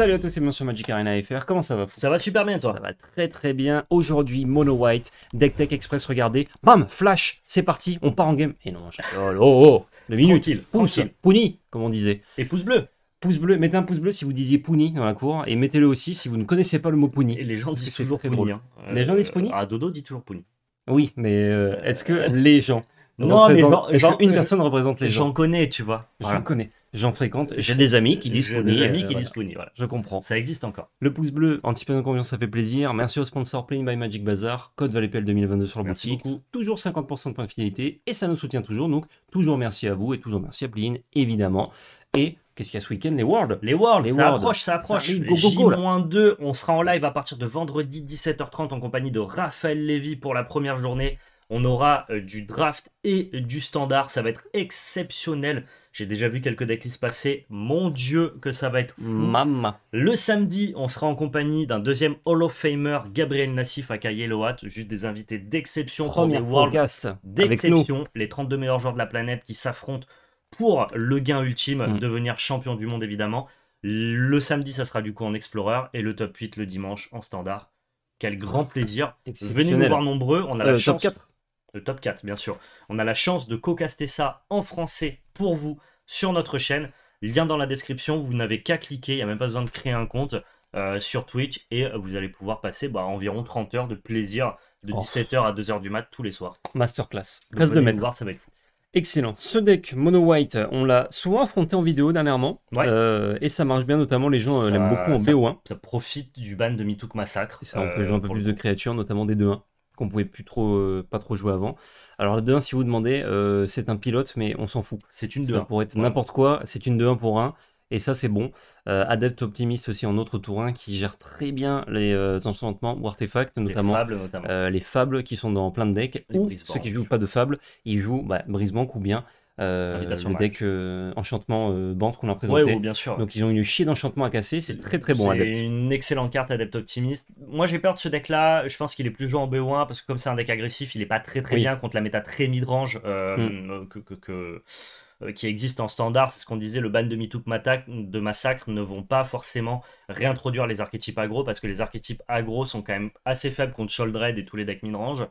Salut à tous c'est bienvenue sur Magic Arena FR, comment ça va Ça va super bien toi Ça va très très bien, aujourd'hui Mono White, Deck Tech Express, regardez, bam, flash, c'est parti, on part en game. Et non, oh, oh, oh, deux minutes, pouce, pouni, comme on disait. Et pouce bleu Pouce bleu, mettez un pouce bleu si vous disiez Pouni dans la cour, et mettez-le aussi si vous ne connaissez pas le mot Pouni. Et les gens disent toujours Pouni. Hein. Les gens disent Pouni Ah, euh, Dodo dit toujours Pouni. Oui, mais euh, est-ce que les gens... Non, mais est-ce personne représente les gens J'en connais, tu vois. J'en connais. J'en fréquente, j'ai des amis qui disent j'ai Des amis qui euh, voilà. voilà. Je comprends. Ça existe encore. Le pouce bleu, anti nos ça fait plaisir. Merci au sponsor Playing by Magic Bazaar, code ValetPL 2022 sur le boutique. Toujours 50% de points de fidélité et ça nous soutient toujours. Donc, toujours merci à vous et toujours merci à Playing, évidemment. Et Qu'est-ce qu'il y a ce week-end Les Worlds Les Worlds, ça World. approche, ça approche. Ça go, go, go, J-2, on sera en live à partir de vendredi 17h30 en compagnie de Raphaël Lévy pour la première journée. On aura euh, du draft et du standard, ça va être exceptionnel. J'ai déjà vu quelques decklists passer. Mon Dieu, que ça va être fou. Le samedi, on sera en compagnie d'un deuxième Hall of Famer, Gabriel Nassif à Yellow Juste des invités d'exception. Premier Worldcast. D'exception. Les 32 meilleurs joueurs de la planète qui s'affrontent pour le gain ultime, mm. devenir champion du monde évidemment. Le samedi, ça sera du coup en Explorer et le top 8 le dimanche en standard. Quel grand plaisir. Venez nous voir nombreux. On a la euh, chance le top 4 bien sûr. On a la chance de co-caster ça en français pour vous sur notre chaîne. Lien dans la description, vous n'avez qu'à cliquer, il n'y a même pas besoin de créer un compte euh, sur Twitch et euh, vous allez pouvoir passer bah, environ 30 heures de plaisir de 17h à 2h du mat tous les soirs. Masterclass, de maître. ça va être Excellent. Ce deck Mono White, on l'a souvent affronté en vidéo dernièrement. Euh, et ça marche bien, notamment les gens l'aiment beaucoup en ça, BO1. Ça profite du ban de Mitouk Massacre. Ça, on peut jouer un peu plus de créatures, notamment des 2-1 qu'on pouvait plus trop, euh, pas trop jouer avant. Alors la 2-1, si vous demandez, euh, c'est un pilote, mais on s'en fout. C'est une 2-1. être n'importe quoi, c'est une 2-1 pour 1. Et ça, c'est bon. Euh, Adept optimiste aussi en autre tour 1 qui gère très bien les enchantements ou artefacts, notamment, les fables, les fables qui sont dans plein de decks. ou ceux qui jouent pas de fables, ils jouent bah, banque ou bien euh, le deck euh, enchantement euh, bande qu'on a présenté. bien sûr. Donc ils ont une chier d'enchantement à casser, c'est très très bon. C'est une excellente carte adepte optimiste. Moi j'ai peur de ce deck là, je pense qu'il est plus joué en BO1 parce que comme c'est un deck agressif, il est pas très très bien contre la méta très midrange mm. que, qui existe en standard, c'est ce qu'on disait, le ban de Mitouk de Massacre ne vont pas forcément réintroduire les archétypes agro parce que les archétypes agro sont quand même assez faibles contre Sholdred et tous les decks midrange. range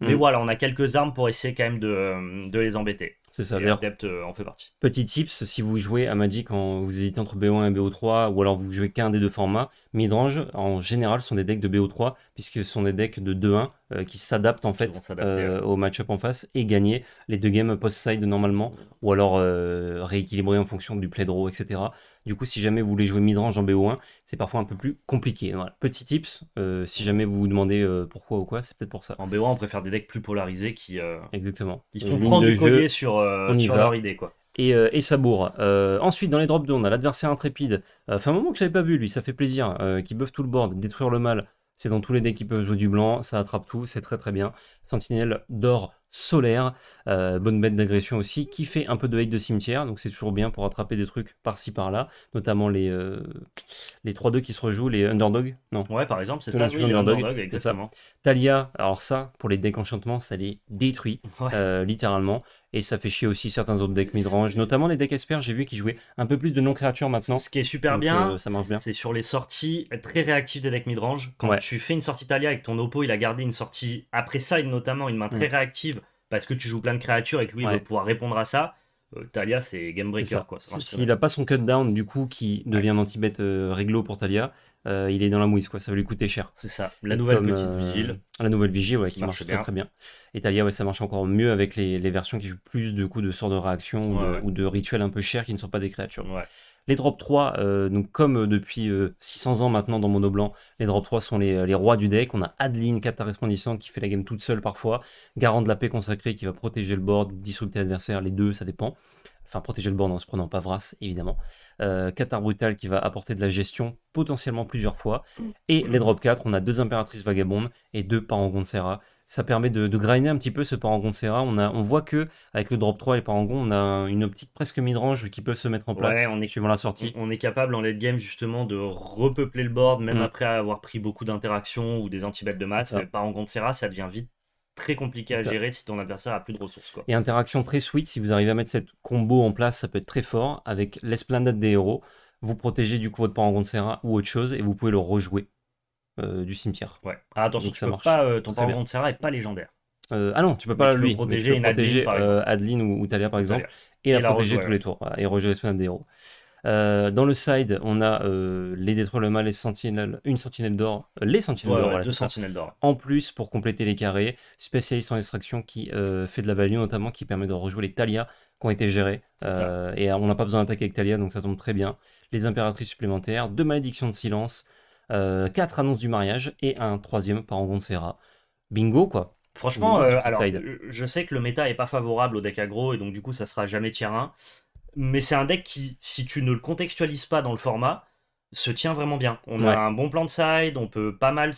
Mais mm. voilà, on a quelques armes pour essayer quand même de, de les embêter. C'est ça, euh, en fait partie. Petit tips, si vous jouez à Magic quand vous hésitez entre BO1 et BO3, ou alors vous jouez qu'un des deux formats, Midrange, en général, sont des decks de BO3, puisque ce sont des decks de 2-1 euh, qui s'adaptent en fait euh, au match-up en face et gagner les deux games post-side normalement, ou alors rééquilibrer en fonction du play draw, etc. Du coup, si jamais vous voulez jouer midrange en BO1, c'est parfois un peu plus compliqué. Petit tips, si jamais vous vous demandez pourquoi ou quoi, c'est peut-être pour ça. En BO1, on préfère des decks plus polarisés qui, Exactement. ils se du collier sur euh, on y va. leur idée. Quoi. Et, euh, ça bourre euh, ensuite, dans les drops downs, on a l'adversaire intrépide. fait un moment que j'avais pas vu, lui, ça fait plaisir. qui buff tout le board, détruire le mal. C'est dans tous les decks qui peuvent jouer du blanc, ça attrape tout, c'est très très bien. Sentinelle d'or solaire, bonne bête d'agression aussi, qui fait un peu de hate de cimetière, donc c'est toujours bien pour attraper des trucs par-ci par-là, notamment les, les 3-2 qui se rejouent, les underdogs, non Ouais, par exemple, c'est ça, les underdogs exactement. Talia, alors ça, pour les decks enchantements, ça les détruit, littéralement. Et ça fait chier aussi certains autres decks midrange, notamment les decks Esper, j'ai vu qu'ils jouaient un peu plus de non-créatures maintenant. Ce qui est super euh, bien, C'est sur les sorties très réactives des decks midrange. Quand tu fais une sortie Talia avec ton Oppo il a gardé une sortie après ça notamment, une main très mm. réactive, parce que tu joues plein de créatures et que lui il va pouvoir répondre à ça. Euh, Talia, c'est game breaker. Quoi. S'il n'a pas son cut down, du coup, qui devient un anti-bet euh, réglo pour Talia, euh, il est dans la mouise, quoi. Ça va lui coûter cher. C'est ça. La nouvelle petite euh, vigile. La nouvelle vigile, ouais, qui marche, très très, bien. très bien. ouais, ça marche encore mieux avec les, versions qui jouent plus de coups de sorts de réaction ou, de, rituels un peu chers qui ne sont pas des créatures. Ouais. Les drop 3, euh, donc comme depuis 600 ans maintenant dans Mono Blanc, les drop 3 sont les, rois du deck. On a Adeline, cata respondissante qui fait la game toute seule parfois. Garant de la paix consacrée, qui va protéger le board, disrupter l'adversaire, les deux, ça dépend enfin protéger le board en se prenant pas évidemment. Euh, Qatar Brutal qui va apporter de la gestion potentiellement plusieurs fois. Mm. Et les drop 4, on a deux impératrices vagabondes et deux parangons de Serra. Ça permet de, de grinder un petit peu ce parangon de Serra. On, a, on voit que avec le drop 3 et les parangons, on a une optique presque mid-range qui peuvent se mettre en place on est, suivant la sortie. On, est capable en late game justement de repeupler le board, même mm. après avoir pris beaucoup d'interactions ou des anti-bêtes de masse. Le parangon de Serra, ça devient vite très compliqué à gérer si ton adversaire a plus de ressources. Et interaction très sweet, si vous arrivez à mettre cette combo en place, ça peut être très fort avec l'esplanade des héros. Vous protégez du coup votre de Serra ou autre chose et vous pouvez le rejouer euh, du cimetière. Ouais. Ah, attention, que ça marche. Pas, euh, ton parangon de Serra n'est pas légendaire. Euh, ah non, tu peux pas le lui. protéger, Adeline, ou, Thalia par exemple et, la, protéger tous les tours et rejouer l'esplanade des héros. Euh, dans le side, on a euh, les détroits le mal, les sentinelles, une sentinelle d'or, les sentinelles d'or, sentinelles d'or. En plus, pour compléter les carrés, spécialiste en extraction qui euh, fait de la value notamment, qui permet de rejouer les Talia qui ont été gérés. et on n'a pas besoin d'attaquer avec Talia, donc ça tombe très bien. Les impératrices supplémentaires, deux malédictions de silence, quatre annonces du mariage et un troisième par Serra. Bingo quoi. Franchement, je sais que le méta est pas favorable au deck aggro et donc du coup ça sera jamais tier 1 mais c'est un deck qui, si tu ne le contextualises pas dans le format, se tient vraiment bien. On a un bon plan de side, on peut pas mal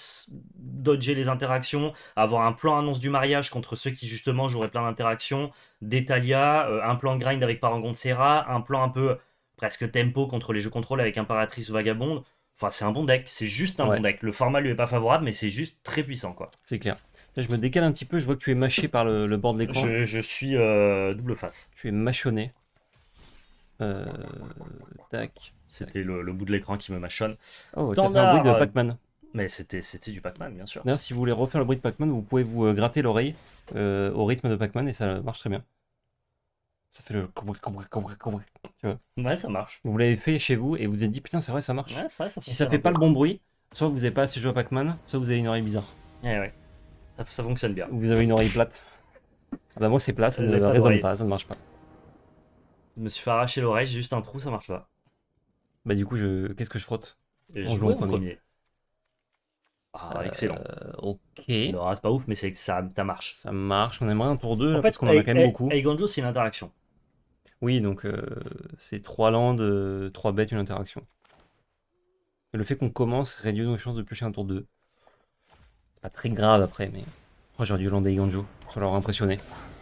dodger les interactions, avoir un plan annonce du mariage contre ceux qui justement joueraient plein d'interactions, d'Etalia, euh, un plan grind avec parangon de Serra, un plan un peu euh, presque tempo contre les jeux contrôle avec Imparatrice Vagabonde. Enfin, c'est un bon deck, c'est juste un bon deck. Le format lui est pas favorable, mais c'est juste très puissant, quoi. C'est clair. Je me décale un petit peu, je vois que tu es mâché par le, bord de l'écran. Je, suis euh, double face. Tu es mâchonné. Euh, c'était le, bout de l'écran qui me mâchonne. Oh, t'as fait un bruit de Pac-Man. Mais c'était du Pac-Man, bien sûr. D'ailleurs, si vous voulez refaire le bruit de Pac-Man, vous pouvez vous euh, gratter l'oreille euh, au rythme de Pac-Man et ça marche très bien. Ça fait le Ouais, ça marche. Vous l'avez fait chez vous et vous êtes dit putain, c'est vrai, ça marche. si ça fait pas le bon bruit, soit vous avez pas assez joué à Pac-Man, soit vous avez une oreille bizarre. Eh ouais, ouais. Ça, fonctionne bien. vous avez une oreille plate. Ah bah moi, c'est plat, ça ne résonne pas, ça ne marche pas. Je me suis fait arracher l'oreille, j'ai juste un trou, ça marche pas. Bah du coup, je... qu'est-ce que je frotte Et joue jouant en premier. Ah, euh, excellent. ok. Bah, c'est pas ouf, mais ça, marche. Ça marche, on aimerait un tour 2, parce qu'on en a quand même beaucoup. Et c'est une interaction. Oui, donc euh, c'est 3 landes, 3 euh, bêtes, une interaction. Le fait qu'on commence réduit nos chances de piocher un tour 2. C'est pas très grave après, mais... Oh, j'aurais dû lander Ganjo, ça leur impressionné.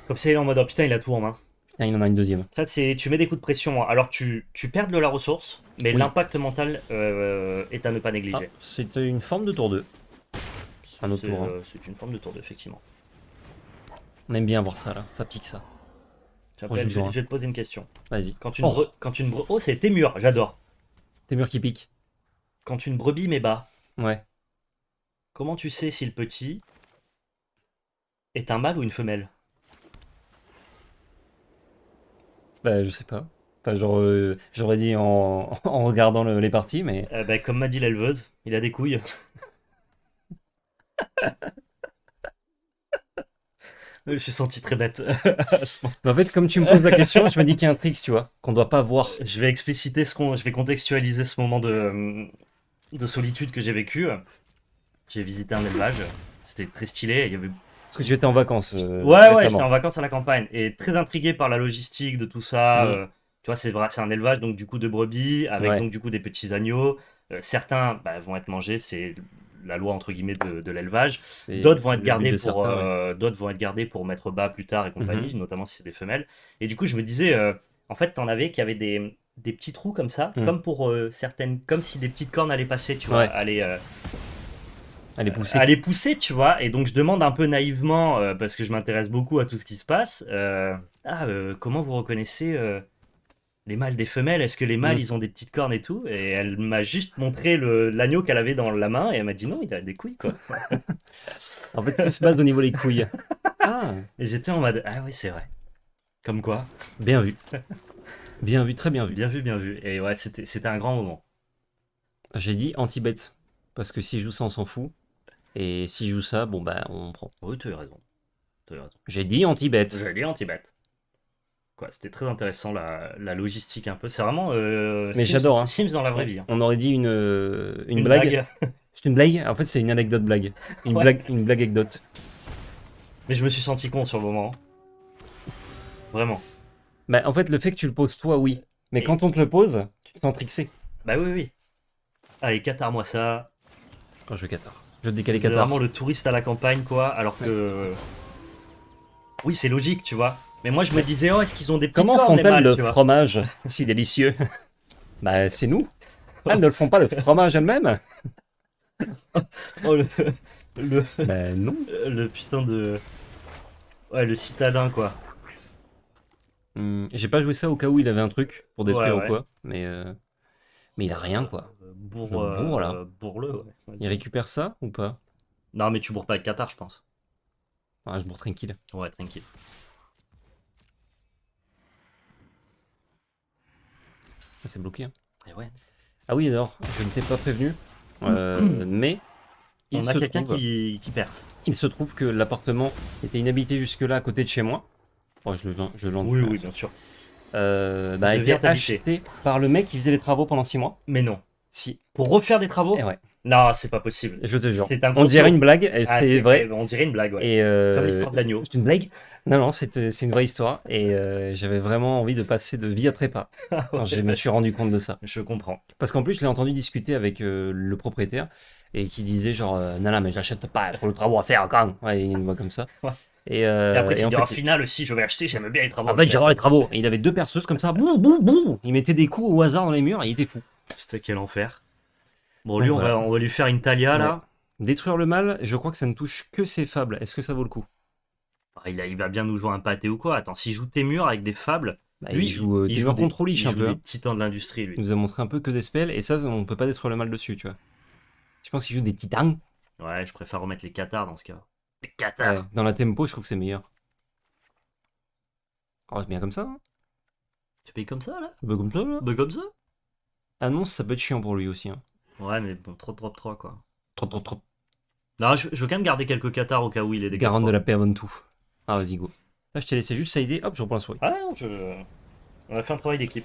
Comme ça, il est en mode, oh, putain, il a tout en main. Ah, il en a une deuxième. Ça, c'est, tu mets des coups de pression. Hein. Alors, tu, tu perds de la ressource, mais l'impact mental euh, est à ne pas négliger. c'est une forme de tour 2. c'est une forme de tour 2, effectivement. On aime bien voir ça, là. Ça pique, ça. Hein. je, vais te poser une question. Vas-y. Quand une, oh. une Oh, c'est tes murs, j'adore. Tes murs qui piquent. Quand une brebis met bas. Ouais. Comment tu sais si le petit est un mâle ou une femelle Bah, je sais pas. pas genre, euh, j'aurais dit en, regardant les parties, mais euh, bah, comme m'a dit l'éleveuse, il a des couilles. j'ai senti très bête. en fait, comme tu me poses la question, je me dis qu'il y a un trick, tu vois, qu'on doit pas voir. je vais expliciter ce qu'on, je vais contextualiser ce moment de, de solitude que j'ai vécu. J'ai visité un élevage, c'était très stylé. Il y avait parce que tu étais en vacances. Euh, ouais, ouais, j'étais en vacances à la campagne. Et très intrigué par la logistique de tout ça. Mm. Euh, tu vois, c'est un élevage donc du coup de brebis, avec donc du coup des petits agneaux. Euh, certains bah, vont être mangés, c'est la loi entre guillemets de, l'élevage. D'autres vont être gardés pour, d'autres vont être gardés pour mettre bas plus tard et mm-hmm. compagnie, notamment si c'est des femelles. Et du coup, je me disais, en fait, t'en avais qui avaient des, des petits trous comme ça, mm. comme pour certaines, comme si des petites cornes allaient passer, tu vois, aller elle est pousser. À pousser, tu vois. Et donc, je demande un peu naïvement, euh, parce que je m'intéresse beaucoup à tout ce qui se passe, euh, ah, euh, comment vous reconnaissez les mâles des femelles Est-ce que les mâles, mm. ils ont des petites cornes et tout Et elle m'a juste montré l'agneau qu'elle avait dans la main et elle m'a dit non, il a des couilles, quoi. en fait, tout se base au niveau des couilles. ah. Et j'étais en mode, ah oui, c'est vrai. Comme quoi Bien vu. Bien vu, très bien vu. Bien vu, bien vu. Et ouais, c'était un grand moment. J'ai dit anti-bête. Parce que si je joue ça, on s'en fout. Et si je joue ça, bon, bah, on prend. Oui, tu as raison. raison. J'ai dit anti bête J'ai dit anti-bet. Quoi, c'était très intéressant la, logistique un peu. C'est vraiment. Euh, mais j'adore. Hein. Sims dans la vraie vie. Hein. On aurait dit une, euh, une, blague. c'est une blague En fait, c'est une anecdote blague. Une, blague, une blague anecdote. Mais je me suis senti con sur le moment. Hein. Vraiment. Bah, en fait, le fait que tu le poses toi, oui. Mais quand on te le pose, tu te sens trixé. Bah oui, oui. Allez, Qatar, moi ça. Quand je Qatar. Je C'est vraiment le touriste à la campagne, quoi. Alors que. Euh, oui, c'est logique, tu vois. Mais moi, je me disais, oh, est-ce qu'ils ont des petits Comment font-elles le fromage si délicieux Bah, c'est nous. Oh. Elles ne le font pas le fromage elles-mêmes oh, le, le... Bah, non. Le putain de. Ouais, le citadin, quoi. Hmm, j'ai pas joué ça au cas où il avait un truc pour détruire ou quoi, mais. Euh, mais il a rien, quoi. Euh, bourre, euh, le -le, Il récupère ça ou pas Non, mais tu bourres pas avec Qatar, je pense. je bourre tranquille. Ouais, tranquille. Ah, c'est bloqué. Hein. Eh ah oui, alors, je ne t'ai pas prévenu, euh, mais... Il On a quelqu'un qui, perce. Il se trouve que l'appartement était inhabité jusque-là à côté de chez moi. Oh, je le je Oui, oui, bien sûr euh, bah, vient acheté par le mec qui faisait les travaux pendant 6 mois. Mais non. Si. Pour refaire des travaux et eh ouais. Non, c'est pas possible. Je te jure. on dirait une blague, ah, c'est vrai. On dirait une blague, ouais. Euh, comme l'histoire de l'agneau. C'est une blague Non, non, c'est euh, une vraie histoire. Et euh, j'avais vraiment envie de passer de vie à trépas. Ah je me suis rendu compte de ça. Je comprends. Parce qu'en plus, je l'ai entendu discuter avec le propriétaire et qui disait genre, non, non, mais j'achète pas pour le travaux à faire quand. Ouais, il une voix comme ça. Euh, et, après, en, oh, finale aussi, je vais acheter, j'aime bien les travaux. En fait, j'adore les travaux. il avait deux perceuses comme ça, boum, boum, boum. Il mettait des coups au hasard dans les murs et il était fou. C'était quel enfer. Bon, lui, on, va, lui faire une Talia là. Détruire le mal, je crois que ça ne touche que ses fables. Est-ce que ça vaut le coup bah, il, va bien nous jouer un pâté ou quoi Attends, s'il joue tes murs avec des fables. Bah, lui, il joue, euh, il joue des, hein. titans de l'industrie, lui. Il nous a montré un peu que des spells et ça, on ne peut pas détruire le mal dessus, tu vois. Je pense qu'il joue des titans. Ouais, je préfère remettre les cathars dans ce cas dans la tempo, je trouve que c'est meilleur. Oh, c'est bien comme ça. Hein. tu payes bah, comme ça, là Bah, comme ça, là comme ça Annonce, ça peut être chiant pour lui aussi. Hein. Ouais, mais bon, trop trop. 3, quoi. Trop, trop, trop. Là, je, veux quand même garder quelques Qatar au cas où il est des Garant de la paix avant tout. Ah, vas-y, go. Là, je t'ai laissé juste s'aider. hop, je reprends un souris. Ah non, je... on a fait un travail d'équipe.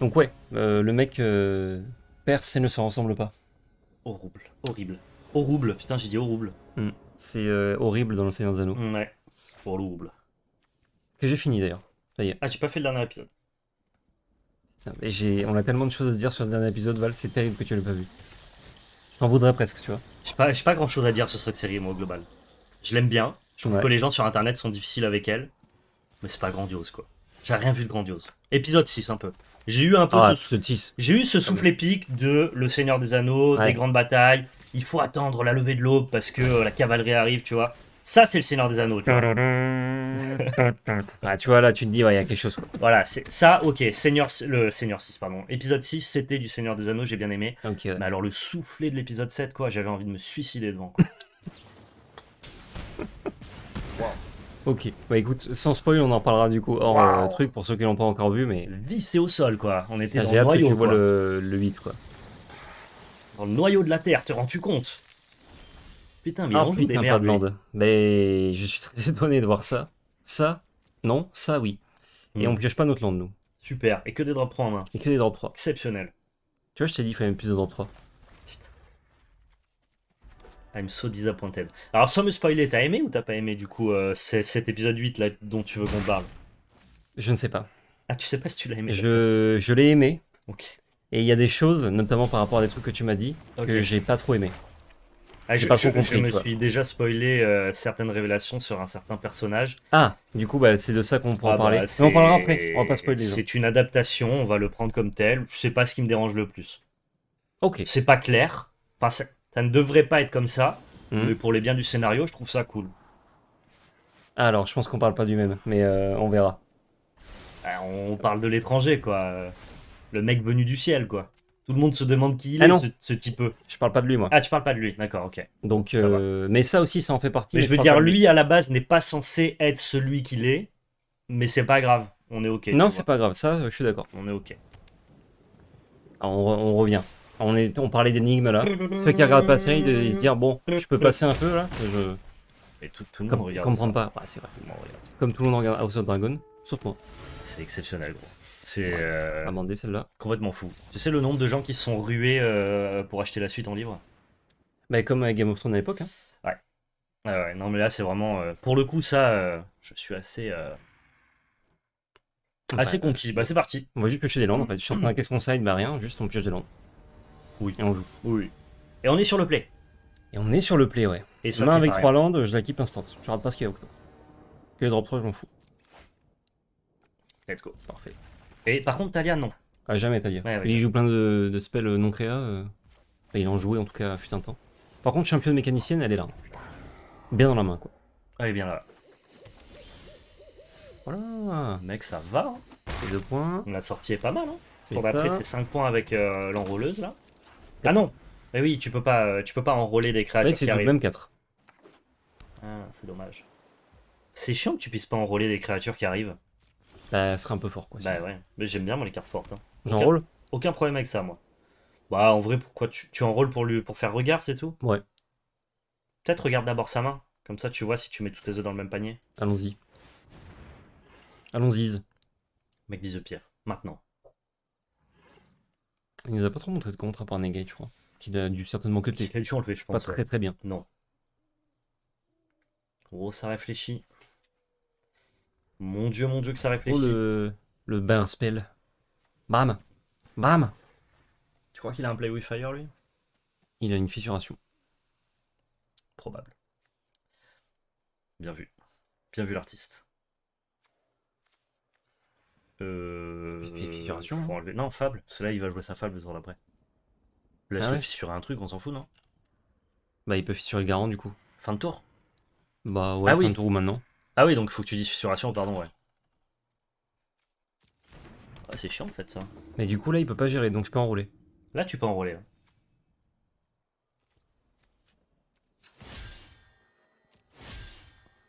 Donc, ouais, euh, le mec euh, perse et ne se ressemble pas. Horrible, horrible. Horrible, putain, j'ai dit horrible. Hmm c'est euh, horrible dans le Seigneur des Anneaux. Ouais, horrible. Que j'ai fini d'ailleurs. Ça Ah, j'ai pas fait le dernier épisode. On a tellement de choses à se dire sur ce dernier épisode, Val, c'est terrible que tu l'aies pas vu. Je t'en voudrais presque, tu vois. J'ai pas, pas grand chose à dire sur cette série, moi, au global. Je l'aime bien. Je trouve que les gens sur internet sont difficiles avec elle. Mais c'est pas grandiose, quoi. J'ai rien vu de grandiose. Épisode 6, un peu. J'ai eu un peu ah, ce, j'ai eu ce souffle épique de Le Seigneur des Anneaux, des grandes batailles, il faut attendre la levée de l'aube parce que euh, la cavalerie arrive, tu vois. Ça, c'est le Seigneur des Anneaux. Tu vois, tu vois là, tu te dis, il y a quelque chose. Quoi. Voilà, c'est ça, ok. Seigneur, le Seigneur 6, pardon. Épisode 6, c'était du Seigneur des Anneaux, j'ai bien aimé. Mais alors, le soufflet de l'épisode 7, quoi, j'avais envie de me suicider devant. Quoi. Ok, bah écoute, sans spoil, on en parlera du coup hors truc pour ceux qui l'ont pas encore vu, mais. Vissé au sol, quoi. On était dans le noyau. Tu vois le, le 8, quoi. Dans le noyau de la Terre, te rends-tu compte Putain, mais on joue des merdes. mais je suis très étonné de voir ça. Ça, non, ça oui. Et hmm. on pioche pas notre land, nous. Super, et que des drops 3 en main. Et que des drops 3. Exceptionnel. Tu vois, je t'ai dit, il fallait même plus de drops 3. I'm so disappointed. Alors, sans me spoiler, t'as aimé ou t'as pas aimé du coup euh, cet épisode 8 là dont tu veux qu'on parle Je ne sais pas. Ah, tu sais pas si tu l'as aimé Je, je l'ai aimé. Ok. Et il y a des choses, notamment par rapport à des trucs que tu m'as dit, que j'ai pas trop aimé. Ah, j'ai pas trop compris. Je me suis déjà spoilé euh, certaines révélations sur un certain personnage. Ah, du coup, bah, c'est de ça qu'on pourra ah, bah, parler. Mais on parlera après, on va pas spoiler. Hein. C'est une adaptation, on va le prendre comme tel. Je sais pas ce qui me dérange le plus. Ok. C'est pas clair. Enfin, ça, ne devrait pas être comme ça. Hmm. Mais pour les biens du scénario, je trouve ça cool. Alors, je pense qu'on parle pas du même, mais euh, on verra. Ben, on parle de l'étranger, quoi le mec venu du ciel, quoi. Tout le monde se demande qui il ah est, Ce, type. Je parle pas de lui, moi. Ah, tu parles pas de lui, d'accord, ok. Donc, euh, mais ça aussi, ça en fait partie. Mais, je veux dire, lui, à la base, n'est pas censé être celui qu'il est, mais c'est pas grave, on est ok. Non, c'est pas grave, ça, je suis d'accord. On est ok. Ah, on, revient. On, est, on parlait d'énigmes là. Ceux qui regardent passer, ils se disent bon, je peux passer un peu là. tout, le monde Comme, pas. c'est Comme tout le monde regarde House of Dragon, sauf moi. C'est exceptionnel, gros. C'est euh, celle-là. complètement fou. Tu sais le nombre de gens qui se sont rués euh, pour acheter la suite en livre Bah, comme euh, Game of Thrones à l'époque. Hein. Ouais. Ah ouais, Non, mais là, c'est vraiment. Euh, pour le coup, ça, je suis assez. assez conquis. Bah, c'est parti. On va juste piocher des landes en mm. fait. Je suis qu'est-ce qu'on side Bah rien, juste on pioche des landes. Oui. Et on joue. Oui. Et on est sur le play. Et on est sur le play, ouais. Et ça, avec trois landes, je la keep instant. Je rate pas ce qu'il y a au Que les drop 3, je m'en fous. Let's go. Parfait par contre, Talia, non. Ah, jamais Talia. il joue plein de, spells euh, non créa. Euh, il en jouait en tout cas, fut un temps. Par contre, championne mécanicienne, elle est là. Bien dans la main, quoi. Elle ah est bien là. Voilà. Mec, ça va. Hein. deux points. La sortie est pas mal. Hein. On a pris 5 points avec euh, l'enrouleuse là. Ah non Mais eh oui, tu peux pas, tu peux pas enrôler des créatures. c'est même 4. Ah, c'est dommage. C'est chiant que tu puisses pas enrôler des créatures qui arrivent. Bah, elle serait un peu fort, quoi. Bah, ouais. Mais j'aime bien, moi, les cartes fortes. Hein. J'enrôle aucun, problème avec ça, moi. Bah, en vrai, pourquoi tu, tu enrôles pour, lui, pour faire regard, c'est tout Ouais. Peut-être regarde d'abord sa main. Comme ça, tu vois si tu mets tous tes œufs dans le même panier. Allons-y. Allons-y. Mec, dis le pire. Maintenant. Il nous a pas trop montré de contre à part Negate, je crois. Qu'il a dû certainement cuter. Quel on le enlever je pense. Pas très très bien. Non. Oh, ça réfléchit. Mon dieu, mon dieu, que ça réfléchit. Oh, le, bain spell. Bam Bam Tu crois qu'il a un play with fire, lui Il a une fissuration. Probable. Bien vu. Bien vu l'artiste. Euh... Fissuration hein. Non, fable. Cela, il va jouer sa fable le tour d'après. Là, ah il fissurer un truc, on s'en fout, non Bah, il peut fissurer le garant, du coup. Fin de tour Bah, ouais, ah fin de tour ou maintenant. Ah oui, donc faut que tu dises fissuration, pardon, ouais. Ah, c'est chiant en fait ça. Mais du coup là il peut pas gérer, donc je peux enrouler. Là tu peux enrouler.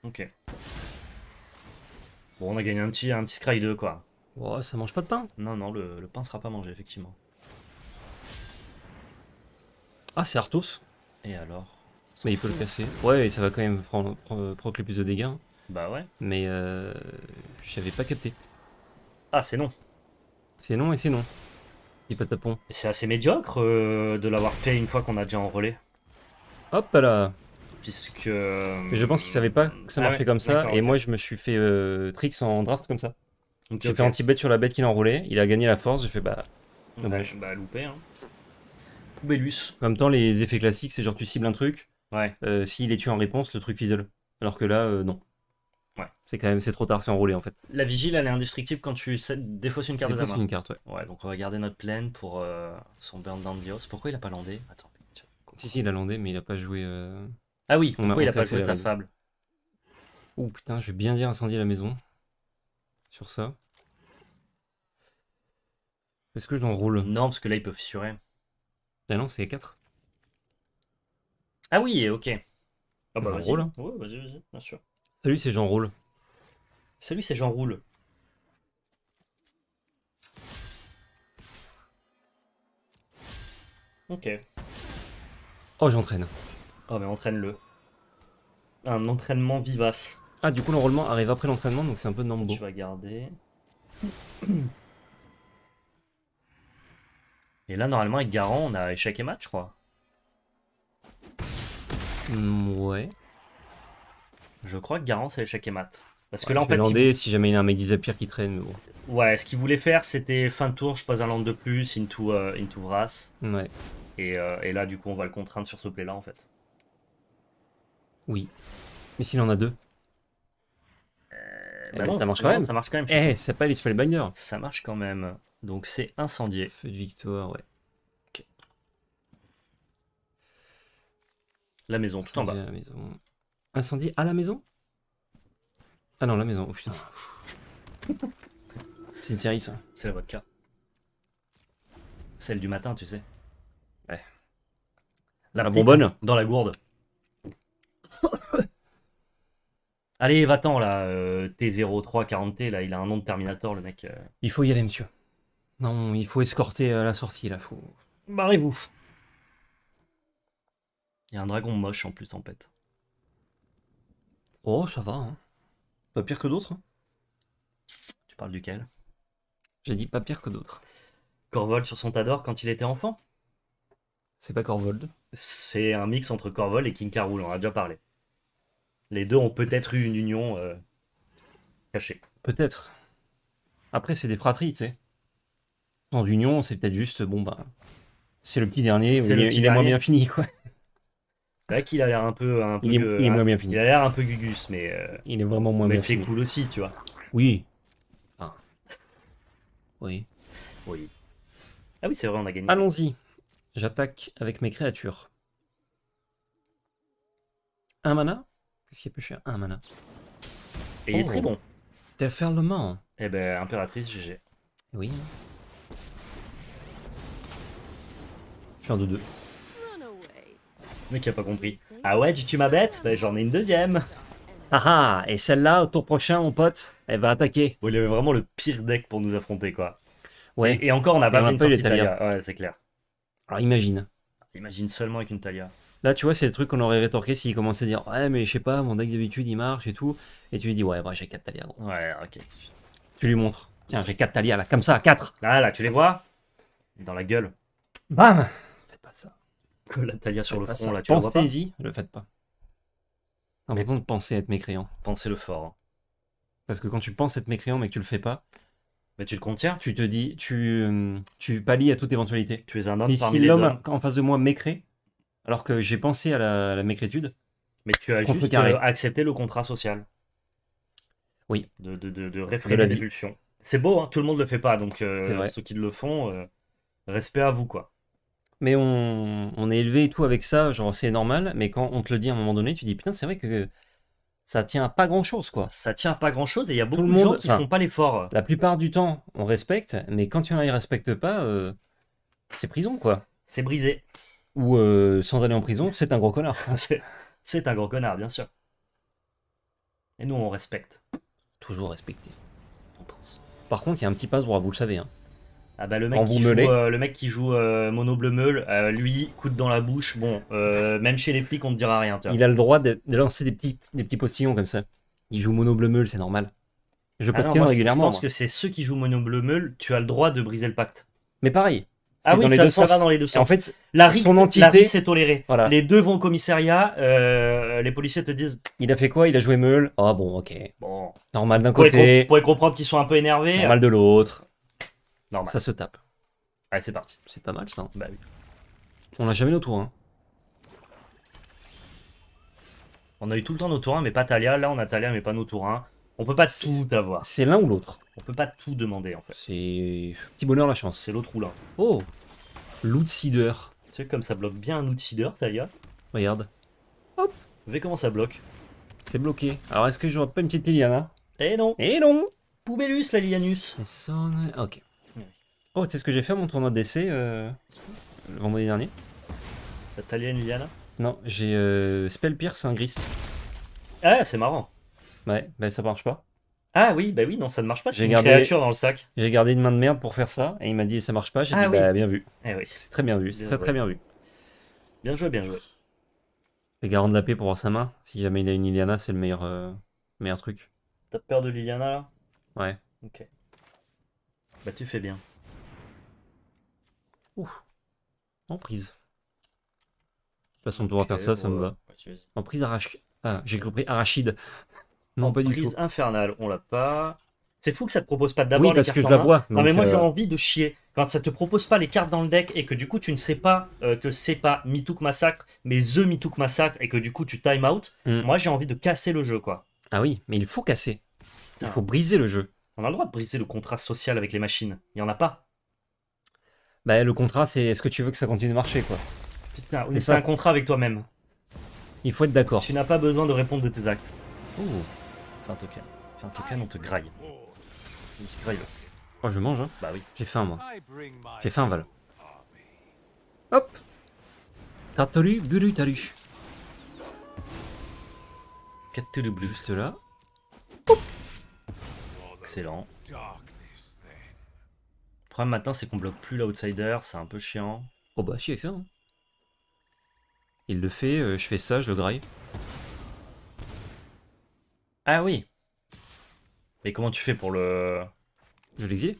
Ok. Bon, on a gagné un petit, un petit Scry 2 quoi. Oh, ça mange pas de pain Non, non, le, pain sera pas mangé effectivement. Ah, c'est Arthos Et alors Mais il peut le casser. Ouais, ça va quand même prendre, plus de dégâts. Bah ouais. Mais euh, j'avais pas capté. Ah, c'est non. C'est non et c'est non. pas tapon. C'est assez médiocre euh, de l'avoir fait une fois qu'on a déjà enrôlé. Hop là Puisque. je pense qu'il savait pas que ça ah marchait comme ça. Et moi, je me suis fait euh, tricks en draft comme ça. j'ai fait anti-bet sur la bête qu'il enroulait. Il a gagné la force. J'ai fait bah. bah dommage. Bah, loupé. Hein. Poubellus. En même temps, les effets classiques, c'est genre tu cibles un truc. Ouais. Euh, s'il est tué en réponse, le truc fizzle. Alors que là, non. C'est quand même c'est trop tard, c'est enroulé en fait. La vigile, elle est indestructible quand tu défausses une carte de la main. une carte, ouais. Ouais, donc on va garder notre plaine pour euh, son burn down Dios. Pourquoi il a pas landé Attends. Si, si, il a landé, mais il a pas joué. Euh, ah oui, pourquoi il a pas joué la fable Oh putain, je vais bien dire incendier la maison. Sur ça. Est-ce que j'enroule Non, parce que là, il peut fissurer. Ben non, c'est 4. Ah oui, ok. Ah bah, vas-y. Hein. vas-y, vas-y, bien sûr. Salut, c'est Jean Roule. Salut, c'est Jean Roule. Ok. Oh, j'entraîne. Oh, mais entraîne-le. Un entraînement vivace. Ah, du coup, l'enrôlement arrive après l'entraînement, donc c'est un peu normal. Tu vas garder. Et là, normalement, avec Garant, on a échec et match, je crois. Mm, ouais. Je crois que Garant, c'est échec et mat. Parce que là, en fait. si jamais il y a un mec d'Isapir qui traîne. Bon. Ouais, ce qu'il voulait faire, c'était fin de tour, je passe un land de plus, into, euh, into Vras. Ouais. Euh, et, là, du coup, on va le contraindre sur ce play-là, en fait. Oui. Mais s'il en a deux euh, eh, bah ça marche quand même. Ça marche quand même. Eh, c'est pas les binder. Ça marche quand même. Donc c'est incendié. Feu de victoire, ouais. Ok. La maison, tout en bas. la maison. Incendie à la maison ah non, la maison, oh putain. C'est une série ça. C'est la vodka. Celle du matin, tu sais. Ouais. La, la bonbonne dans la gourde. Allez, va-t'en là, euh, T0340T, là, il a un nom de Terminator, le mec. Euh. Il faut y aller, monsieur. Non, il faut escorter euh, la sortie, là. Faut... Barrez-vous. Il y a un dragon moche en plus en pète. Oh, ça va, hein pire que d'autres hein. Tu parles duquel J'ai dit pas pire que d'autres. Corvold sur son Tador quand il était enfant C'est pas Corvold. C'est un mix entre Corvold et King on a déjà parlé. Les deux ont peut-être eu une union euh, cachée. Peut-être. Après, c'est des fratries, tu sais. Sans union, c'est peut-être juste, bon, bah, c'est le petit dernier, il, est moins bien fini, quoi. C'est bah, vrai qu'il a l'air un peu. Un peu il, ah, moins bien fini. a l'air un peu gugus, mais. Euh, il est vraiment moins bien fini. c'est cool aussi, tu vois. Oui. Ah. Oui. Oui. Ah oui, c'est vrai, on a gagné. Allons-y. J'attaque avec mes créatures. Un mana Qu'est-ce qui est plus cher Un mana. Et il est très oh. bon. mort. Eh ben, impératrice GG. Oui. Je suis un de deux mec qui a pas compris. Ah ouais, tu tues ma bête Bah j'en ai une deuxième. Ah ah, et celle-là, au tour prochain, mon pote, elle va attaquer. Vous il avait vraiment le pire deck pour nous affronter, quoi. Ouais. Et, encore, on n'a pas, a une pas les Talia. Ouais, c'est clair. Alors imagine. Imagine seulement avec une Talia. Là, tu vois, c'est le truc qu'on aurait rétorqué s'il commençait à dire Ouais, mais je sais pas, mon deck d'habitude il marche et tout. Et tu lui dis Ouais, bah, j'ai 4 Talia, gros. Ouais, ok. Tu lui montres Tiens, j'ai 4 Talia là, comme ça, 4. Là, ah, là, tu les vois Dans la gueule. Bam la taille sur le front, là, tu Pensez-y, le faites pas. Non, mais bon, pensez être mécréant. Pensez-le fort. Hein. Parce que quand tu penses être mécréant mais que tu le fais pas. Mais tu le contiens. Tu te dis, tu, euh, tu pallies à toute éventualité. Tu es un homme si l'homme en face de moi mécré, alors que j'ai pensé à la, la, Mais tu as juste accepté le contrat social. Oui. De, de, de, de C'est beau, hein, tout le monde le fait pas, donc euh, ceux qui le font, euh, respect à vous, quoi mais on, on, est élevé et tout avec ça, genre c'est normal, mais quand on te le dit à un moment donné, tu dis putain, c'est vrai que ça tient à pas grand chose quoi. Ça tient à pas grand chose et il y a beaucoup de gens qui font pas l'effort. La plupart du temps, on respecte, mais quand il y en a qui pas, euh, c'est prison quoi. C'est brisé. Ou euh, sans aller en prison, c'est un gros connard. c'est un gros connard, bien sûr. Et nous, on respecte. Toujours respecté. Par contre, il y a un petit passe-droit, vous le savez. Hein. Ah bah le mec, euh, qui joue, le euh, Mono Bleu Meul, euh, lui, coûte dans la bouche, bon, même chez les flics, on ne dira rien. Il a le droit de, lancer des petits, des petits postillons comme ça. Il joue Mono Bleu Meul, c'est normal. Je pense que c'est ceux qui jouent Mono Bleu Meul, tu as le droit de briser le pacte. Mais pareil. Ah oui, ça, va dans les deux sens. en fait, la son entité, c'est toléré. Les deux vont au commissariat, les policiers te disent. Il a fait quoi Il a joué Meul. Ah bon, ok. Bon. Normal d'un côté. Pour comprendre qu'ils sont un peu énervés. Normal de l'autre. Normal. Ça se tape. Allez, c'est parti. C'est pas mal ça. Bah oui. On n'a jamais nos tours. Hein. On a eu tout le temps nos tours mais pas Talia. Là, on a Talia, mais pas nos tours 1. On peut pas tout avoir. C'est l'un ou l'autre. On peut pas tout demander en fait. C'est. Petit bonheur, la chance. C'est l'autre ou l'un. Oh L'outsider. Tu sais, comme ça bloque bien un outsider, Talia. Regarde. Hop Vous comment ça bloque C'est bloqué. Alors, est-ce que vois pas une petite Liliana Eh non Eh non Poubellus, la Lilianus. Ok. Oh, sais ce que j'ai fait à mon tournoi d'essai euh, le vendredi dernier. La une Liliana Non, j'ai euh, Spell Pierce un Grist. Ah, c'est marrant. Ouais, bah ça marche pas. Ah oui, bah oui, non, ça ne marche pas. J'ai gardé une créature dans le sac. J'ai gardé une main de merde pour faire ça et il m'a dit ça marche pas. J'ai ah dit bah, bien vu. Eh c'est très bien vu, c'est très très bien vu. Bien joué, bien joué. Et garant de la paix pour voir sa main. Si jamais il a une Liliana, c'est le meilleur, euh, meilleur truc. T'as peur de Liliana là Ouais. Ok. Bah tu fais bien en Emprise. De toute façon, de pouvoir faire ça, ça me va. Emprise arachide. Ah, j'ai compris, arachide. Non, pas du tout. infernale, on l'a pas. C'est fou que ça te propose pas d'abord les cartes. parce que je la vois. Non, mais moi j'ai euh, envie de chier. Quand ça te propose pas les cartes dans le deck et que du coup tu ne sais pas euh, que c'est pas Mitouk Massacre, mais The Mitouk Massacre et que du coup tu time out, hmm. moi j'ai envie de casser le jeu quoi. Ah oui, mais il faut casser. Il faut briser le jeu. On a le droit de briser le contrat social avec les machines. Il y en a pas. Bah, le contrat, c'est est-ce que tu veux que ça continue de marcher, quoi. Putain, c'est un contrat avec toi-même. Il faut être d'accord. Tu n'as pas besoin de répondre de tes actes. Oh, Fais un token. Fais un token, on te graille. On graille. Oh, je mange, hein Bah oui. J'ai faim, moi. J'ai faim, Val. Hop tu Blue Juste là. Excellent maintenant, c'est qu'on bloque plus l'outsider, c'est un peu chiant. Oh bah, si, avec ça. Hein. Il le fait, euh, je fais ça, je le graille. Ah oui. Mais comment tu fais pour le. Je l'exil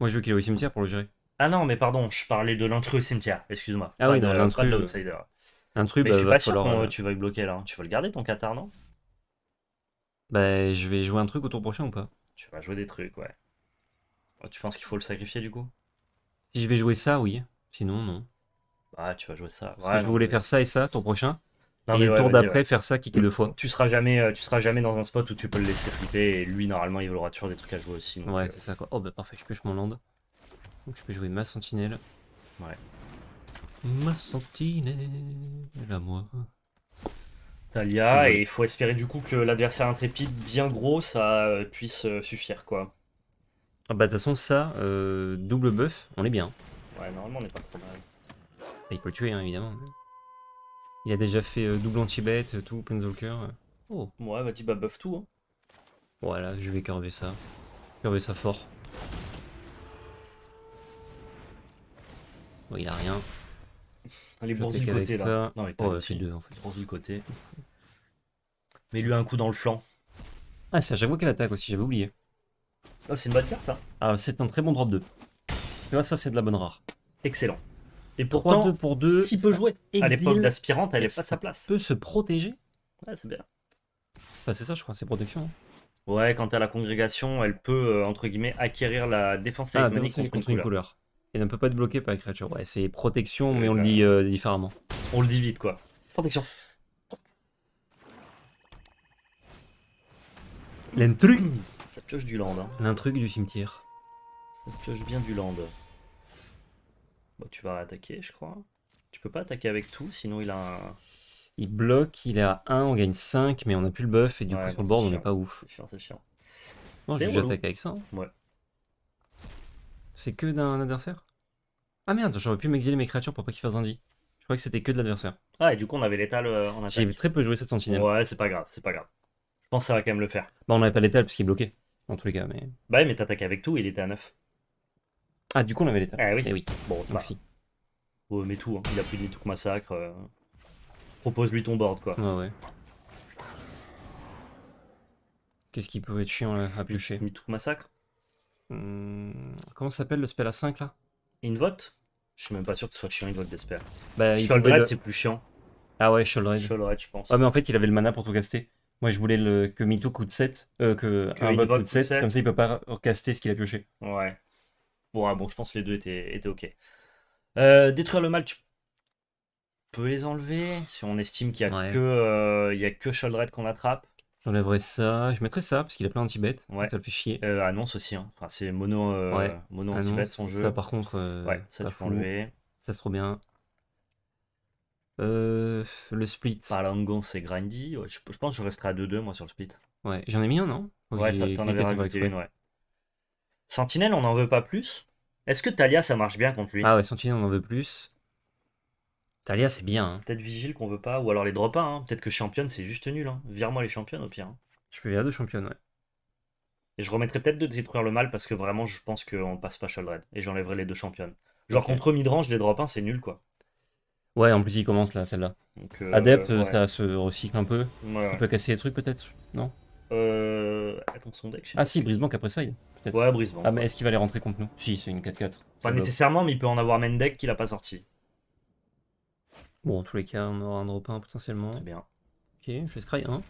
Moi, je veux qu'il ait au cimetière pour le gérer. Ah non, mais pardon, je parlais de l'intrus au cimetière, excuse-moi. Ah oui, non, l'intrus. de euh, l'outsider. L'intrus, bah, pas euh, tu vas le bloquer là. Hein. Tu vas le garder ton Qatar, non Bah, je vais jouer un truc au tour prochain ou pas Tu vas jouer des trucs, ouais. Ah, tu penses qu'il faut le sacrifier du coup Si je vais jouer ça, oui. Sinon, non. Ah, tu vas jouer ça. Parce que je voulais faire ça et ça, ton prochain. et le tour d'après, faire ça, kicker deux fois. Tu seras, jamais, euh, tu seras jamais dans un spot où tu peux le laisser flipper. Et lui, normalement, il aura toujours des trucs à jouer aussi. ouais, euh. c'est ça quoi. Oh bah parfait, je pêche mon land. Donc je peux jouer ma sentinelle. Ouais. Ma sentinelle à moi. Talia, et il faut espérer du coup que l'adversaire intrépide bien gros, ça euh, puisse suffire quoi. Ah bah de toute façon ça, euh, double buff, on est bien. Ouais normalement on est pas trop mal. Bah, il peut le tuer hein, évidemment. Il a déjà fait euh, double anti-bête, euh, tout, Planeswalker. Oh. Ouais vas-y bah buff tout. Hein. Voilà, je vais curver ça. Curver ça fort. Bon, il a rien. Les bronzes du côté là. Non, mais oh, bah, c'est deux en fait. Bronze du côté. Mais lui un coup dans le flanc. Ah, c'est j'avoue qu'elle attaque aussi, j'avais oublié. Ah, c'est une bonne carte. Hein. Ah, c'est un très bon drop 2. ça, c'est de la bonne rare. Excellent. Et pourtant, pour 2, si peut jouer. à l'époque d'aspirante, elle est pas à sa place. peut se protéger. Ouais, c'est bien. c'est ça, je crois, c'est protection. Hein. Ouais, quand à la congrégation, elle peut, euh, entre guillemets, acquérir la défense ah, contre, contre, une couleur. Elle ne peut pas être bloquée par la créature. Ouais, c'est protection, mais on le bah, dit euh, différemment. On le dit vite, quoi. Protection. L'intrus ça pioche du land. Hein. truc du cimetière. Ça pioche bien du land. Bon, tu vas attaquer, je crois. Tu peux pas attaquer avec tout, sinon il a un... Il bloque, il est à 1, on gagne 5, mais on a plus le buff, et du coup, sur le board, on est pas ouf. C'est chiant, c'est chiant. Non, j'attaque avec ça. Hein. Ouais. C'est que d'un adversaire Ah merde, j'aurais pu m'exiler mes créatures pour pas qu'ils fassent un Je crois que c'était que de l'adversaire. Ah, et du coup, on avait l'étal euh, en attaque. J'ai très peu joué cette sentinelle. Ouais, c'est pas grave, c'est pas grave. Je pense que ça va quand même le faire. Bah, on avait pas l'étal puisqu'il est bloqué. En tous les cas. Mais... Bah ouais, mais t'attaques avec tout, il était à 9. Ah, du coup, on avait les Ah oui. Eh oui. Bon, c'est pas. Aussi. Oh, mais tout, hein. il a pris des trucs Massacre. Euh. Propose-lui ton board, quoi. Ouais, ah ouais. Qu'est-ce qui peut être chiant là, à piocher tout massacre hum... Comment s'appelle le spell à 5 là Invote Je suis même pas sûr que ce soit chiant Invote d'espère. Bah, Shouldred, le... c'est plus chiant. Ah ouais, Shouldred. Shouldred, je pense. Ah, mais en fait, il avait le mana pour tout caster. Moi, je voulais le, que Mito coûte 7, euh, que, un 7, comme ça il peut pas recaster ce qu'il a pioché. Ouais. Bon, ah, je pense que les deux étaient, étaient ok. Euh, détruire le match tu peux les enlever si on estime qu'il n'y a, que, euh, y a que qu'on attrape. J'enlèverais ça, je mettrais ça parce qu'il a plein d'anti bêtes ouais. ça le fait chier. Euh, annonce aussi, hein. enfin, c'est mono, mono anti-bet son jeu. Ça par contre, ça tu peux enlever. Ça c'est trop bien. Euh, le split. Palangon s'est grandi. je, pense que je resterai à 2-2 moi sur le split. Ouais, j'en ai mis un, non Ouais, t'en avais rajouté une, ouais. Sentinelle, on n'en veut pas plus Est-ce que Talia, ça marche bien contre lui Ah ouais, Sentinelle, on en veut plus. Talia, c'est bien. Hein. Peut-être Vigile qu'on veut pas, ou alors les drop 1. Hein. Peut-être que Championne, c'est juste nul. Hein. Vire-moi les Championnes au pire. Hein. Je peux virer deux Championnes, ouais. Et je remettrai peut-être de détruire le mal parce que vraiment, je pense qu'on passe pas Shaldred. Et j'enlèverai les deux Championnes. Genre contre Midrange, les drop 1, c'est nul quoi. Ouais, en plus, il commence là, celle-là. Euh, Adepte, euh, ça se recycle un peu. il peut casser les trucs, peut-être Non euh... Attends, son deck. Ah si, Brisbank après ça, peut-être. Ouais, Brisbane. Ah, mais est-ce qu'il va les rentrer contre nous Si, c'est une 4-4. Pas nécessairement, mais il peut en avoir main deck qu'il a pas sorti. Bon, en tous les cas, on aura un drop 1 potentiellement. Très bien. Ok, je vais scry 1.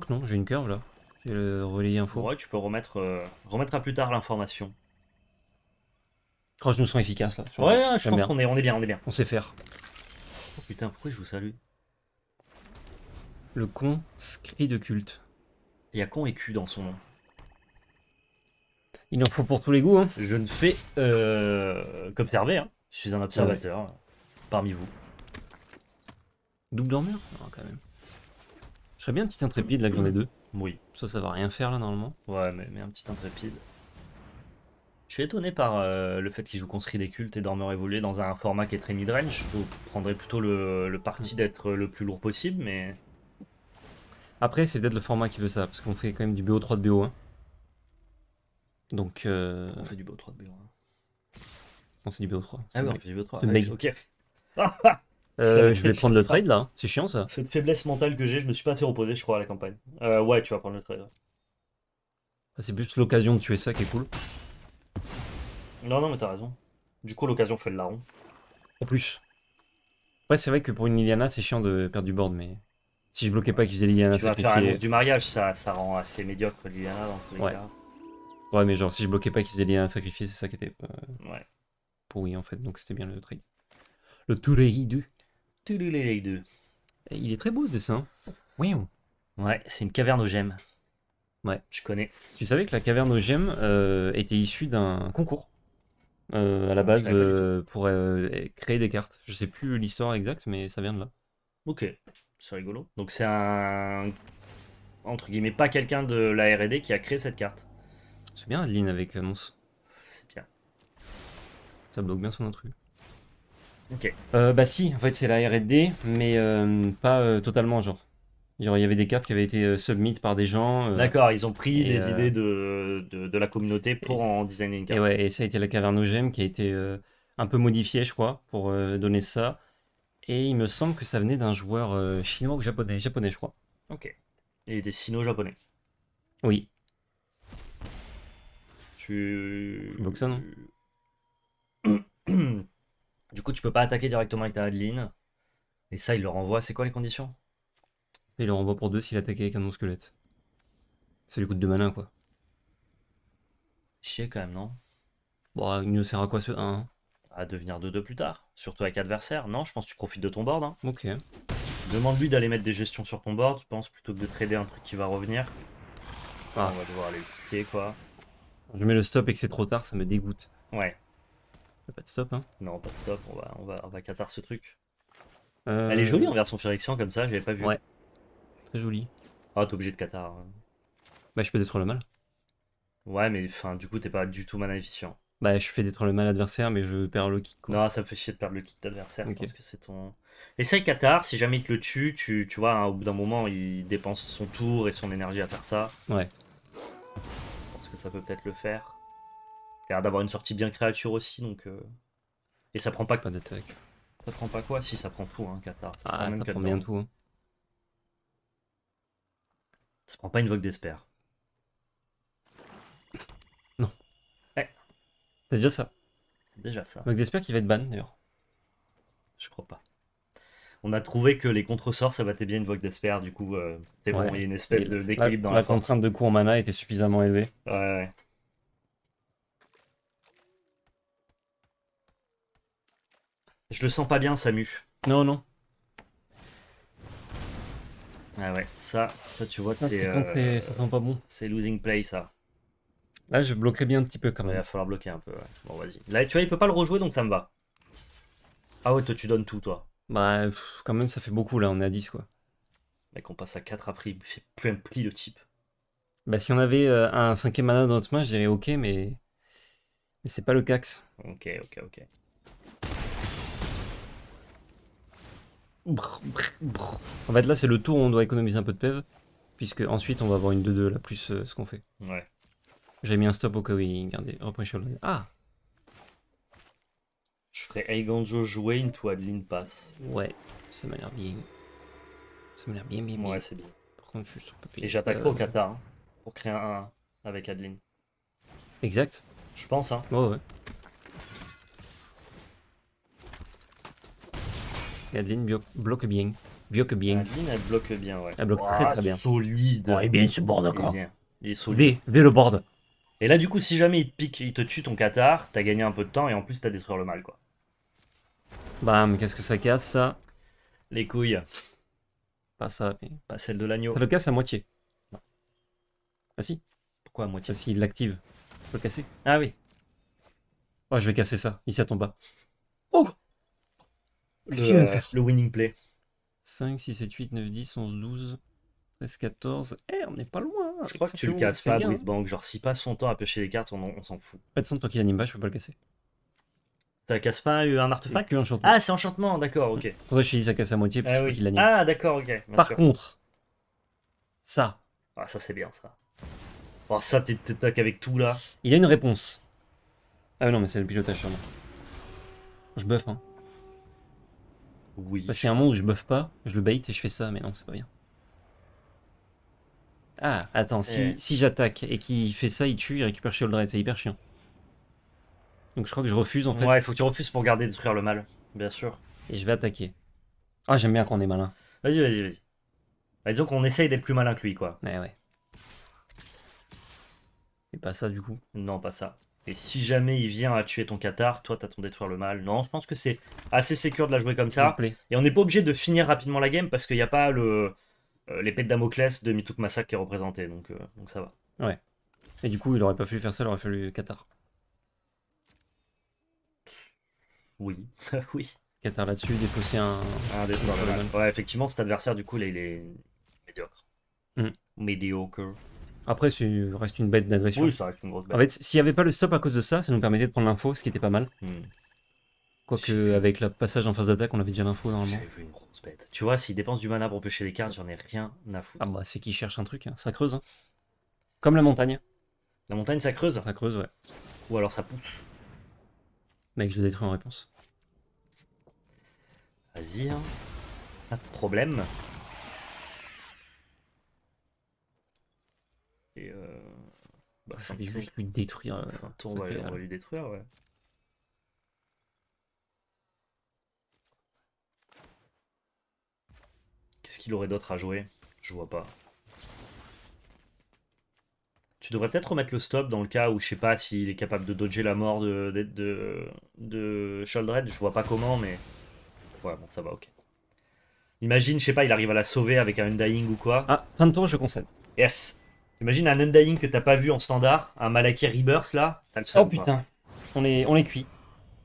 que non, j'ai une curve là. J'ai le relais info. Ouais, tu peux remettre, euh, remettre à plus tard l'information. Croche nous sens efficaces là. Ouais, ouais je pense qu'on est, on est bien, on est bien. On sait faire. Oh putain, pourquoi je vous salue Le con de culte. Il y a con et cul dans son nom. Il en faut pour tous les goûts. Hein. Je ne fais euh, qu'observer. Hein. Je suis un observateur euh, parmi vous. Double dormeur Non, quand même. Je serais bien un petit intrépide là que j'en ai deux. Oui. Ça, ça va rien faire là normalement. Ouais, mais, mais un petit intrépide. Je suis étonné par euh, le fait qu'il joue Conscrit des cultes et Dormeur évolué dans un format qui est très mid-range. Je prendrais plutôt le, parti mm. d'être le plus lourd possible, mais... Après, c'est peut-être le format qui veut ça, parce qu'on fait quand même du BO3 de BO1. Donc... Euh, on fait du BO3 de BO1. Non, c'est du BO3. Ah ouais on fait du BO3. ok. euh, je vais prendre le trade là, c'est chiant ça. Cette faiblesse mentale que j'ai, je me suis pas assez reposé, je crois, à la campagne. Euh, ouais, tu vas prendre le trade. Ah, c'est plus l'occasion de tuer ça qui est cool. Non, non, mais t'as raison. Du coup, l'occasion fait le larron. En plus. Ouais, c'est vrai que pour une Liliana, c'est chiant de perdre du board, mais si je bloquais pas qu'ils faisaient Liliana tu du mariage, ça, ça rend assez médiocre Liliana dans ouais. Ouais, mais genre, si je bloquais pas qu'ils faisaient Liliana sacrifice, c'est ça qui était Ouais. Euh, ouais. pourri en fait, donc c'était bien le trade. Le Tulei 2. 2. Il est très beau ce dessin. Oui. Ouais, c'est une caverne aux gemmes. Ouais. Je connais. Tu savais que la caverne aux gemmes euh, était issue d'un concours euh, à la ah, base euh, pour euh, créer des cartes. Je sais plus l'histoire exacte, mais ça vient de là. Ok, c'est rigolo. Donc c'est un entre guillemets pas quelqu'un de la R&D qui a créé cette carte. C'est bien Adeline avec Mons. C'est bien. Ça bloque bien son intrus. Ok. bah si, en fait c'est la R&D, mais pas totalement genre. Il y avait des cartes qui avaient été euh, submit par des gens. Euh, D'accord, ils ont pris des euh, idées de, la communauté pour en designer une carte. Et, ouais, et ça a été la caverne cavernogème qui a été un peu modifiée, je crois, pour donner ça. Et il me semble que ça venait d'un joueur chinois ou japonais, japonais, je crois. Ok. Il était sino-japonais. Oui. Tu. Donc ça, non Du coup, tu peux pas attaquer directement avec ta Adeline. Et ça, il le renvoie. C'est quoi les conditions et il le renvoie pour 2 s'il attaque avec un non-squelette. Ça lui coûte de malin, quoi. Chier quand même, non Bon, il nous sert à quoi ce 1 À devenir 2-2 plus tard, surtout avec adversaire. Non, je pense que tu profites de ton board. Hein. Ok. Demande-lui d'aller mettre des gestions sur ton board, je pense, plutôt que de trader un truc qui va revenir. Ah. On va devoir aller piquer, quoi. Je mets le stop et que c'est trop tard, ça me dégoûte. Ouais. Pas de stop, hein Non, pas de stop, on va, on va, catar ce truc. Euh, Elle est jolie en version direction comme ça, j'avais pas vu. Ouais très joli. Ah, t'es obligé de Qatar. Hein. Bah, je peux détruire le mal. Ouais, mais du coup, t'es pas du tout efficient. Bah, je fais détruire le mal adversaire, mais je perds le kit Quoi. Non, ça me fait chier de perdre le kick d'adversaire. Parce que c'est ton. Essaye Qatar, si jamais il te le tue, tu, tu vois, hein, au bout d'un moment, il dépense son tour et son énergie à faire ça. Ouais. Je pense que ça peut peut-être le faire. Il a l'air d'avoir une sortie bien créature aussi, donc. Euh, et ça prend pas. Pas d'attaque. Ça prend pas quoi Si, ça prend tout, hein, Qatar. Ça ah, prend, même ça prend bien tout. Hein. Ça prend pas une vogue d'espère. Non. C'est déjà ça. Déjà ça. Vogue d'espère qui va être ban d'ailleurs. Je crois pas. On a trouvé que les contresorts, ça battait bien une vogue d'espère, du coup, euh, c'est il y a une espèce d'équilibre dans la, la contrainte de coût en mana était suffisamment élevée. Ouais, ouais. Je le sens pas bien, Samu. Non, non. Ah ouais, ça, ça tu vois, ça, c'est euh, ça pas bon. C'est losing play ça. Là, je bloquerai bien un petit peu quand même. il va falloir bloquer un peu. Ouais. Bon, vas-y. Là, tu vois, il peut pas le rejouer, donc ça me va. Ah ouais, toi, tu donnes tout, toi. Bah, quand même, ça fait beaucoup là, on est à 10 quoi. Mec, on passe à 4 après, il fait plus un pli le type. Bah, si on avait euh, un cinquième mana dans notre main, je dirais ok, mais. Mais c'est pas le cax. Ok, ok, ok. En fait, là, c'est le tour où on doit économiser un peu de PEV, puisque ensuite, on va avoir une 2-2, là, plus euh, ce qu'on fait. Ouais. J'avais mis un stop au cas où il gardait. Oh, ah Je ferai Aiganjo jouer une Adeline passe. Ouais, ça m'a l'air bien. Ça m'a l'air bien, bien, bien. Ouais, c'est bien. Par contre, je suis sur papier. Et j'attaquerai au Qatar hein, pour créer un 1 avec Adeline. Exact. Je pense, hein. ouais, ouais. Adeline bloque bien. Bloque bien. Adeline, elle bloque bien, ouais. Elle bloque très très bien. solide. Ouais, bien Il est solide. V, v le board. Et là, du coup, si jamais il te pique, il te tue ton Qatar, t'as gagné un peu de temps et en plus t'as détruit le mal, quoi. Bam, qu'est-ce que ça casse, ça Les couilles. Pas ça, Pas celle de l'agneau. Ça le casse à moitié. Ah si. Pourquoi à moitié Parce ah, qu'il l'active. Faut le casser. Ah oui. Oh, je vais casser ça. il à ton bas le, le winning play. 5, 6, 7, 8, 9, 10, 11, 12, 13, 14. Eh, on est pas loin. Hein. Je crois que tu le casses pas, Brice Bank. Genre, s'il passe son temps à pêcher les cartes, on, s'en fout. Pas de sens toi qui l'anime pas, je peux pas le casser. Ça casse pas euh, un artefact Ah, c'est enchantement, d'accord, ok. je ça casse à moitié ah, qu'il l'anime. Ah, d'accord, ok. Par contre, ça. Ah, ça, c'est bien, ça. Oh, ça, t'es avec tout, là. Il a une réponse. Ah, non, mais c'est le pilotage, sûrement. Je buff hein. Oui. Parce qu'il y a un moment où je buff pas, je le bait et je fais ça, mais non, c'est pas bien. Ah, attends, si, eh. si j'attaque et qu'il fait ça, il tue, il récupère Shieldred, c'est hyper chiant. Donc je crois que je refuse en fait. Ouais, il faut que tu refuses pour garder détruire le mal, bien sûr. Et je vais attaquer. Ah, j'aime bien qu'on est malin. Vas-y, vas-y, vas-y. Bah, disons qu'on essaye d'être plus malin que lui, quoi. Ouais, eh ouais. Et pas ça, du coup. Non, pas ça. Et si jamais il vient à tuer ton Qatar, toi, t'as ton détruire le mal. Non, je pense que c'est assez sécur de la jouer comme ça. Et on n'est pas obligé de finir rapidement la game parce qu'il n'y a pas le euh, l'épée de Damoclès de Mituk Massacre qui est représentée. Donc, euh, donc ça va. Ouais. Et du coup, il aurait pas fallu faire ça, il aurait fallu Qatar. Oui, oui. Qatar là-dessus, il un. un détruire Ouais, effectivement, cet adversaire, du coup, là, il est médiocre. Mm. Médiocre. Après, ça reste une bête d'agression. Oui, ça reste une grosse bête. En fait, s'il n'y avait pas le stop à cause de ça, ça nous permettait de prendre l'info, ce qui était pas mal. Hmm. Quoique, avec le passage en phase d'attaque, on avait déjà l'info normalement. J'ai vu une grosse bête. Tu vois, s'il dépense du mana pour pêcher les cartes, j'en ai rien à foutre. Ah bah, c'est qu'il cherche un truc, hein. ça creuse. Hein. Comme la montagne. La montagne, ça creuse Ça creuse, ouais. Ou alors ça pousse. Mec, je le détruis en réponse. Vas-y, hein. pas de problème. Et euh... bah, ah, je vais juste lui détruire. Un euh, tour, on, lui détruire, ouais. Qu'est-ce qu'il aurait d'autre à jouer Je vois pas. Tu devrais peut-être remettre le stop dans le cas où je sais pas s'il est capable de dodger la mort de, de, de, Je vois pas comment, mais. Ouais, bon, ça va, ok. Imagine, je sais pas, il arrive à la sauver avec un Undying ou quoi. Ah, fin de tour, je concède. Yes. Imagine un Undying que t'as pas vu en standard, un Malaki Rebirth là le Oh putain, on est, on est cuit.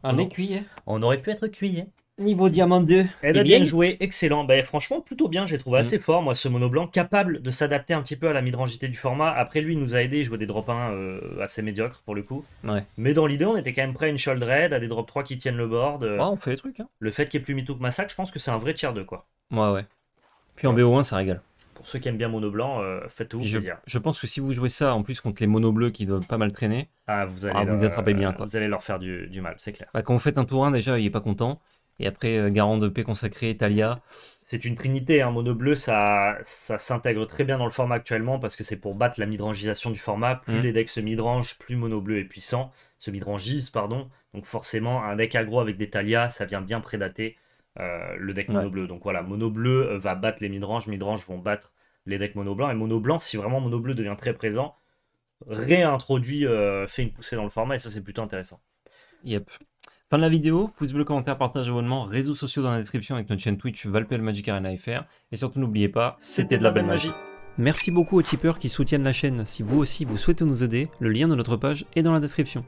On, est cuit. Hein. On aurait pu être cuit. Hein. Niveau diamant 2. Elle a bien, joué, excellent. Ben, franchement, plutôt bien, j'ai trouvé mm. assez fort, moi, ce mono blanc, capable de s'adapter un petit peu à la midrangité du format. Après, lui, il nous a aidé, il jouait des drop 1 euh, assez médiocres pour le coup. Ouais. Mais dans l'idée, on était quand même prêt à une shoulder Red, à des drop 3 qui tiennent le board. Euh. on fait des trucs. Hein. Le fait qu'il y ait plus Mito que Massacre, je pense que c'est un vrai tiers 2, quoi. Ouais, ouais. Puis en BO1, ça régale ceux qui aiment bien mono blanc, euh, faites-vous plaisir. Je, pense que si vous jouez ça en plus contre les mono bleus qui doivent pas mal traîner, ah, vous ah, allez leur, vous bien. Quoi. Vous allez leur faire du, du mal, c'est clair. Bah, quand vous faites un tour 1, déjà, il est pas content. Et après, euh, Garant de Paix consacré, talia. C'est une trinité, hein, mono bleu, ça, ça s'intègre très bien dans le format actuellement parce que c'est pour battre la midrangisation du format. Plus mmh. les decks se midrangent, plus mono bleu est puissant, se midrangise, pardon. Donc forcément, un deck aggro avec des Talia, ça vient bien prédater euh, le deck mono bleu. Donc voilà, mono bleu va battre les midranges, midranges vont battre les decks mono blanc. Et mono blanc, si vraiment mono bleu devient très présent, réintroduit, euh, fait une poussée dans le format, et ça c'est plutôt intéressant. Yep. Fin de la vidéo, pouce bleu, commentaire, partage, abonnement, réseaux sociaux dans la description avec notre chaîne Twitch Valpel Magic Arena FR. Et surtout n'oubliez pas, c'était de la belle magie. Merci beaucoup aux tipeurs qui soutiennent la chaîne. Si vous aussi vous souhaitez nous aider, le lien de notre page est dans la description.